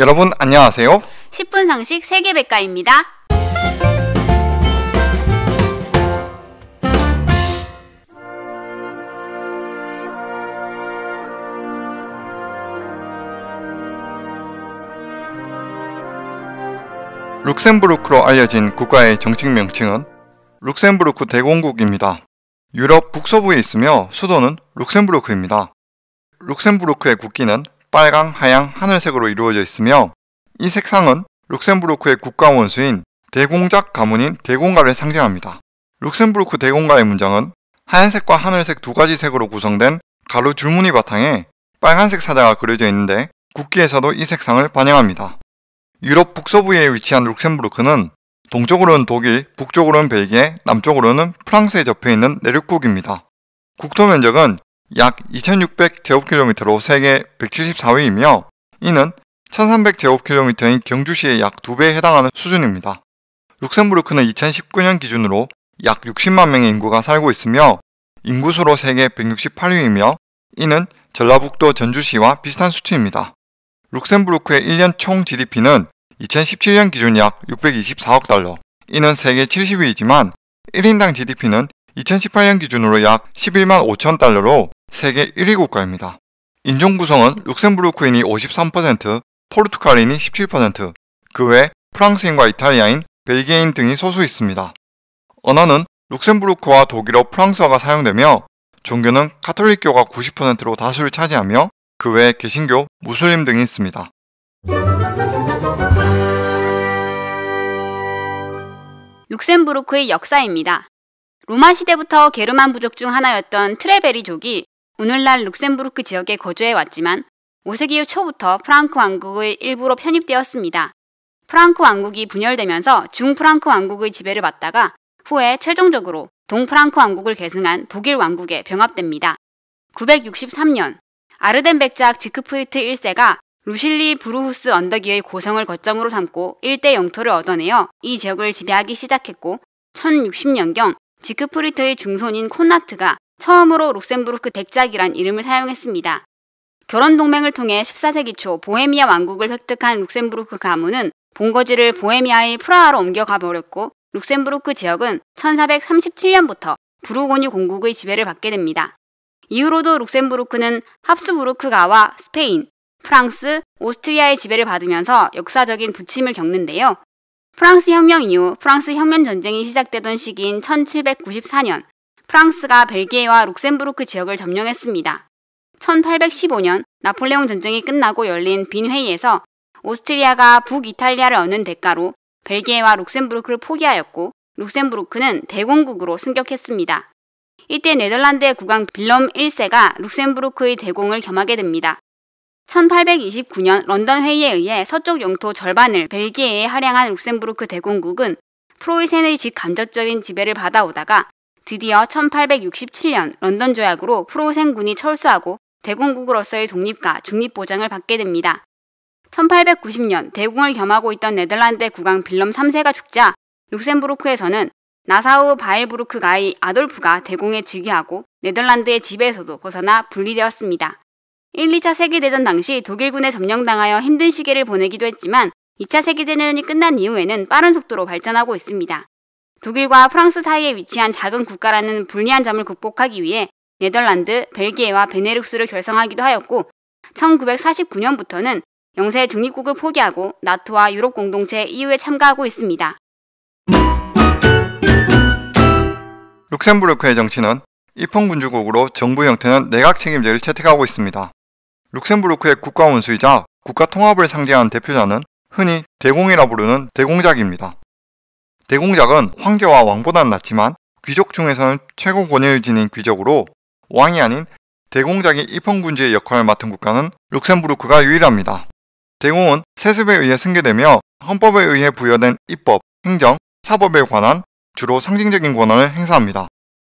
여러분 안녕하세요. 10분 상식 세계백과입니다. 룩셈부르크로 알려진 국가의 정식 명칭은 룩셈부르크 대공국입니다. 유럽 북서부에 있으며 수도는 룩셈부르크입니다. 룩셈부르크의 국기는 빨강, 하양, 하늘색으로 이루어져 있으며 이 색상은 룩셈부르크의 국가 원수인 대공작 가문인 대공가를 상징합니다. 룩셈부르크 대공가의 문장은 하얀색과 하늘색 두 가지 색으로 구성된 가루 줄무늬 바탕에 빨간색 사자가 그려져 있는데 국기에서도 이 색상을 반영합니다. 유럽 북서부에 위치한 룩셈부르크는 동쪽으로는 독일, 북쪽으로는 벨기에, 남쪽으로는 프랑스에 접해 있는 내륙국입니다. 국토 면적은 약 2600제곱킬로미터로 세계 174위이며 이는 1300제곱킬로미터인 경주시의 약 2배에 해당하는 수준입니다. 룩셈부르크는 2019년 기준으로 약 60만 명의 인구가 살고 있으며 인구수로 세계 168위이며 이는 전라북도 전주시와 비슷한 수치입니다. 룩셈부르크의 1년 총 GDP는 2017년 기준 약 624억 달러, 이는 세계 70위이지만 1인당 GDP는 2018년 기준으로 약 11만 5천 달러로 세계 1위 국가입니다. 인종 구성은 룩셈부르크인이 53%, 포르투갈인이 17%, 그 외 프랑스인과 이탈리아인, 벨기에인 등이 소수 있습니다. 언어는 룩셈부르크와 독일어 프랑스어가 사용되며 종교는 카톨릭교가 90%로 다수를 차지하며 그 외에 개신교, 무슬림 등이 있습니다. 룩셈부르크의 역사입니다. 로마 시대부터 게르만 부족 중 하나였던 트레베리족이 오늘날 룩셈부르크 지역에 거주해 왔지만 5세기 초부터 프랑크 왕국의 일부로 편입되었습니다. 프랑크 왕국이 분열되면서 중프랑크 왕국의 지배를 받다가 후에 최종적으로 동프랑크 왕국을 계승한 독일 왕국에 병합됩니다. 963년 아르덴 백작 지크프히트 1세가 루실리 브루후스 언덕 위의 고성을 거점으로 삼고 일대 영토를 얻어내어 이 지역을 지배하기 시작했고 1060년경 지크프리트의 중손인 콘나트가 처음으로 룩셈부르크 대작이란 이름을 사용했습니다. 결혼 동맹을 통해 14세기 초 보헤미아 왕국을 획득한 룩셈부르크 가문은 본거지를 보헤미아의 프라하로 옮겨가 버렸고 룩셈부르크 지역은 1437년부터 부르고뉴 공국의 지배를 받게 됩니다. 이후로도 룩셈부르크는 합스부르크가와 스페인, 프랑스, 오스트리아의 지배를 받으면서 역사적인 부침을 겪는데요. 프랑스 혁명 이후 프랑스 혁명 전쟁이 시작되던 시기인 1794년 프랑스가 벨기에와 룩셈부르크 지역을 점령했습니다. 1815년 나폴레옹 전쟁이 끝나고 열린 빈회의에서 오스트리아가 북이탈리아를 얻는 대가로 벨기에와 룩셈부르크를 포기하였고 룩셈부르크는 대공국으로 승격했습니다. 이때 네덜란드의 국왕 빌럼 1세가 룩셈부르크의 대공을 겸하게 됩니다. 1829년 런던 회의에 의해 서쪽 영토 절반을 벨기에에 할양한 룩셈부르크 대공국은 프로이센의 직간접적인 지배를 받아오다가 드디어 1867년 런던 조약으로 프로이센군이 철수하고 대공국으로서의 독립과 중립 보장을 받게 됩니다. 1890년 대공을 겸하고 있던 네덜란드 의 국왕 빌럼 3세가 죽자 룩셈부르크에서는 나사우 바일부르크 가이 아돌프가 대공에 즉위하고 네덜란드의 지배에서도 벗어나 분리되었습니다. 1, 2차 세계대전 당시 독일군에 점령당하여 힘든 시기를 보내기도 했지만 2차 세계대전이 끝난 이후에는 빠른 속도로 발전하고 있습니다. 독일과 프랑스 사이에 위치한 작은 국가라는 불리한 점을 극복하기 위해 네덜란드, 벨기에와 베네룩스를 결성하기도 하였고 1949년부터는 영세 중립국을 포기하고 나토와 유럽 공동체 EU에 참가하고 있습니다. 룩셈부르크의 정치는 입헌 군주국으로 정부 형태는 내각 책임제를 채택하고 있습니다. 룩셈부르크의 국가 원수이자 국가 통합을 상징하는 대표자는 흔히 대공이라 부르는 대공작입니다. 대공작은 황제와 왕보다는 낮지만 귀족 중에서는 최고 권위를 지닌 귀족으로 왕이 아닌 대공작이 입헌군주의 역할을 맡은 국가는 룩셈부르크가 유일합니다. 대공은 세습에 의해 승계되며 헌법에 의해 부여된 입법, 행정, 사법에 관한 주로 상징적인 권한을 행사합니다.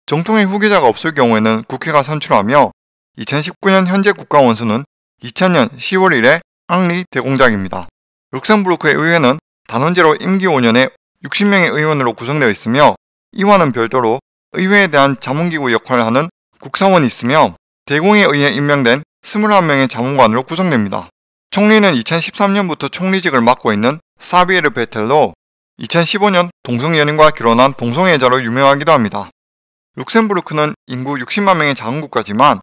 정통의 후계자가 없을 경우에는 국회가 선출하며 2019년 현재 국가 원수는 2000년 10월 1일에 앙리 대공작입니다. 룩셈부르크의 의회는 단원제로 임기 5년에 60명의 의원으로 구성되어 있으며 이와는 별도로 의회에 대한 자문기구 역할을 하는 국사원이 있으며 대공에 의해 임명된 21명의 자문관으로 구성됩니다. 총리는 2013년부터 총리직을 맡고 있는 사비에르 베텔로 2015년 동성연인과 결혼한 동성애자로 유명하기도 합니다. 룩셈부르크는 인구 60만 명의 작은 국가지만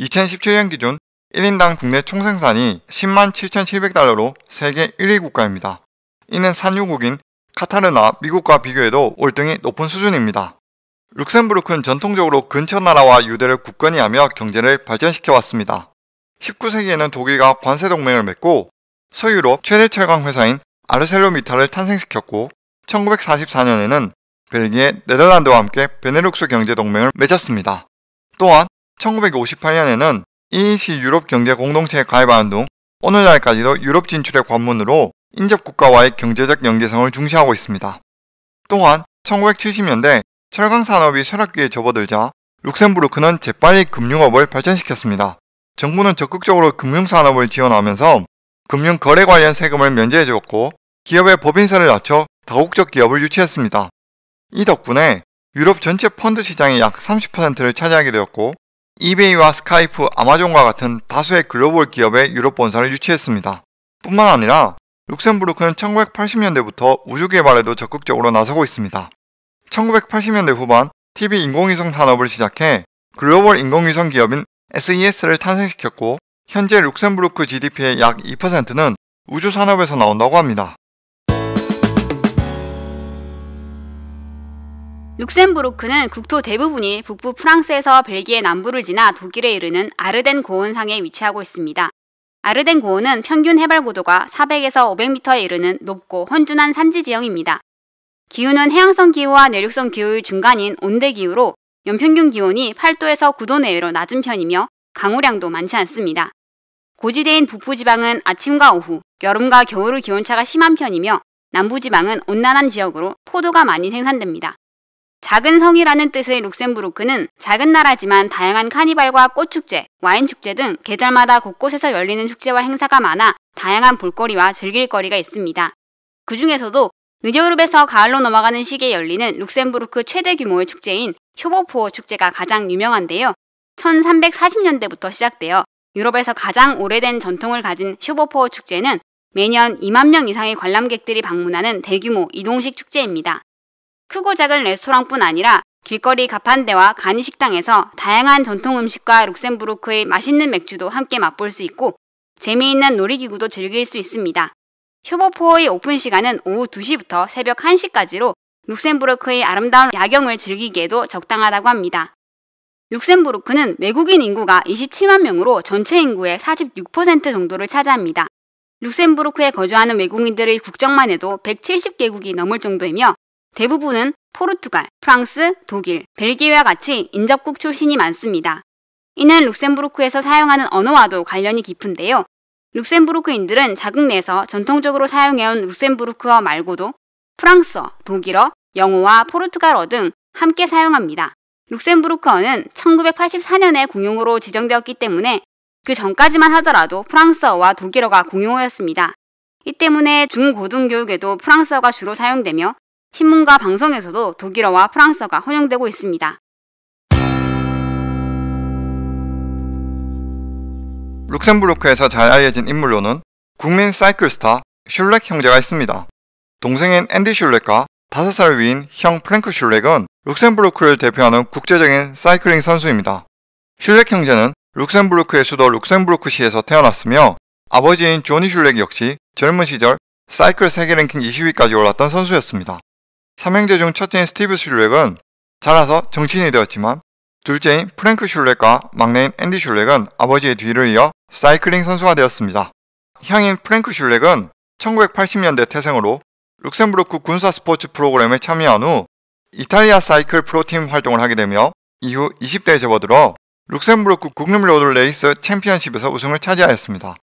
2017년 기준 1인당 국내 총생산이 10만 7,700달러로 세계 1위 국가입니다. 이는 산유국인 카타르나 미국과 비교해도 월등히 높은 수준입니다. 룩셈부르크는 전통적으로 근처 나라와 유대를 굳건히 하며 경제를 발전시켜 왔습니다. 19세기에는 독일과 관세 동맹을 맺고 서유럽 최대 철강 회사인 아르셀로미탈을 탄생시켰고 1944년에는 벨기에 네덜란드와 함께 베네룩스 경제 동맹을 맺었습니다. 또한 1958년에는 EEC 유럽 경제 공동체에 가입하는 등 오늘날까지도 유럽 진출의 관문으로 인접 국가와의 경제적 연계성을 중시하고 있습니다. 또한 1970년대 철강 산업이 쇠락기에 접어들자 룩셈부르크는 재빨리 금융업을 발전시켰습니다. 정부는 적극적으로 금융산업을 지원하면서 금융거래 관련 세금을 면제해 주었고 기업의 법인세를 낮춰 다국적 기업을 유치했습니다. 이 덕분에 유럽 전체 펀드 시장의 약 30%를 차지하게 되었고 이베이와 스카이프, 아마존과 같은 다수의 글로벌 기업의 유럽 본사를 유치했습니다. 뿐만 아니라 룩셈부르크는 1980년대부터 우주 개발에도 적극적으로 나서고 있습니다. 1980년대 후반 TV 인공위성 산업을 시작해 글로벌 인공위성 기업인 SES를 탄생시켰고 현재 룩셈부르크 GDP의 약 2%는 우주 산업에서 나온다고 합니다. 룩셈부르크는 국토 대부분이 북부 프랑스에서 벨기에 남부를 지나 독일에 이르는 아르덴 고원상에 위치하고 있습니다. 아르덴 고원은 평균 해발 고도가 400에서 500m에 이르는 높고 헌준한 산지 지형입니다. 기후는 해양성 기후와 내륙성 기후의 중간인 온대 기후로 연평균 기온이 8도에서 9도 내외로 낮은 편이며 강우량도 많지 않습니다. 고지대인 북부지방은 아침과 오후, 여름과 겨울의 기온차가 심한 편이며 남부지방은 온난한 지역으로 포도가 많이 생산됩니다. 작은 성이라는 뜻의 룩셈부르크는 작은 나라지만 다양한 카니발과 꽃축제, 와인축제 등 계절마다 곳곳에서 열리는 축제와 행사가 많아 다양한 볼거리와 즐길거리가 있습니다. 그 중에서도 느유럽에서 가을로 넘어가는 시기에 열리는 룩셈부르크 최대 규모의 축제인 쇼보포 축제가 가장 유명한데요. 1340년대부터 시작되어 유럽에서 가장 오래된 전통을 가진 쇼보포 축제는 매년 2만 명 이상의 관람객들이 방문하는 대규모 이동식 축제입니다. 크고 작은 레스토랑뿐 아니라 길거리 가판대와 간이식당에서 다양한 전통 음식과 룩셈부르크의 맛있는 맥주도 함께 맛볼 수 있고 재미있는 놀이기구도 즐길 수 있습니다. 쇼보포의 오픈 시간은 오후 2시부터 새벽 1시까지로 룩셈부르크의 아름다운 야경을 즐기기에도 적당하다고 합니다. 룩셈부르크는 외국인 인구가 27만 명으로 전체 인구의 46% 정도를 차지합니다. 룩셈부르크에 거주하는 외국인들의 국적만 해도 170개국이 넘을 정도이며 대부분은 포르투갈, 프랑스, 독일, 벨기에와 같이 인접국 출신이 많습니다. 이는 룩셈부르크에서 사용하는 언어와도 관련이 깊은데요. 룩셈부르크인들은 자국 내에서 전통적으로 사용해온 룩셈부르크어 말고도 프랑스어, 독일어, 영어와 포르투갈어 등 함께 사용합니다. 룩셈부르크어는 1984년에 공용어로 지정되었기 때문에 그 전까지만 하더라도 프랑스어와 독일어가 공용어였습니다. 이 때문에 중고등교육에도 프랑스어가 주로 사용되며 신문과 방송에서도 독일어와 프랑스어가 혼용되고 있습니다. 룩셈부르크에서 잘 알려진 인물로는 국민 사이클 스타 슐렉 형제가 있습니다. 동생인 앤디 슐렉과 5살 위인 형 프랭크 슐렉은 룩셈부르크를 대표하는 국제적인 사이클링 선수입니다. 슐렉 형제는 룩셈부르크의 수도 룩셈부르크시에서 태어났으며 아버지인 조니 슐렉 역시 젊은 시절 사이클 세계 랭킹 20위까지 올랐던 선수였습니다. 삼형제 중 첫째인 스티브 슐렉은 자라서 정치인이 되었지만 둘째인 프랭크 슐렉과 막내인 앤디 슐렉은 아버지의 뒤를 이어 사이클링 선수가 되었습니다. 향인 프랭크 슐렉은 1980년대 태생으로 룩셈부르크 군사 스포츠 프로그램에 참여한 후 이탈리아 사이클 프로팀 활동을 하게 되며 이후 20대에 접어들어 룩셈부르크 국립 로드 레이스 챔피언십에서 우승을 차지하였습니다.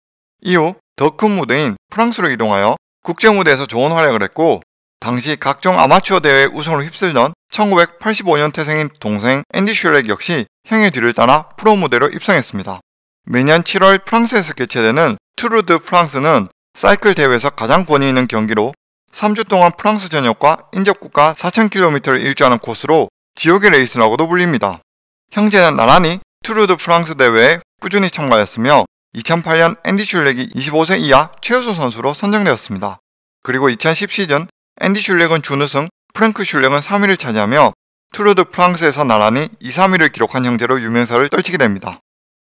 이후 더 큰 무대인 프랑스로 이동하여 국제 무대에서 좋은 활약을 했고 당시 각종 아마추어 대회 우승으로 휩쓸던 1985년 태생인 동생 앤디 슐렉 역시 형의 뒤를 따라 프로 무대로 입성했습니다. 매년 7월 프랑스에서 개최되는 트루드 프랑스는 사이클 대회에서 가장 권위 있는 경기로 3주 동안 프랑스 전역과 인접국가 4,000km를 일주하는 코스로 지옥의 레이스라고도 불립니다. 형제는 나란히 트루드 프랑스 대회에 꾸준히 참가했으며 2008년 앤디 슐렉이 25세 이하 최우수 선수로 선정되었습니다. 그리고 2010 시즌 앤디 슐렉은 준우승, 프랭크 슐렉은 3위를 차지하며 투르드 프랑스에서 나란히 2, 3위를 기록한 형제로 유명세를 떨치게 됩니다.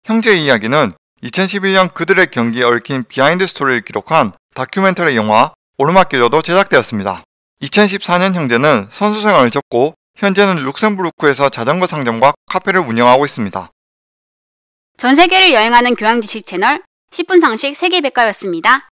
형제 의 이야기는 2011년 그들의 경기에 얽힌 비하인드 스토리를 기록한 다큐멘터리 영화 오르막길로도 제작되었습니다. 2014년 형제는 선수 생활을 접고 현재는 룩셈부르크에서 자전거 상점과 카페를 운영하고 있습니다. 전 세계를 여행하는 교양 지식 채널 10분 상식 세계 백과였습니다.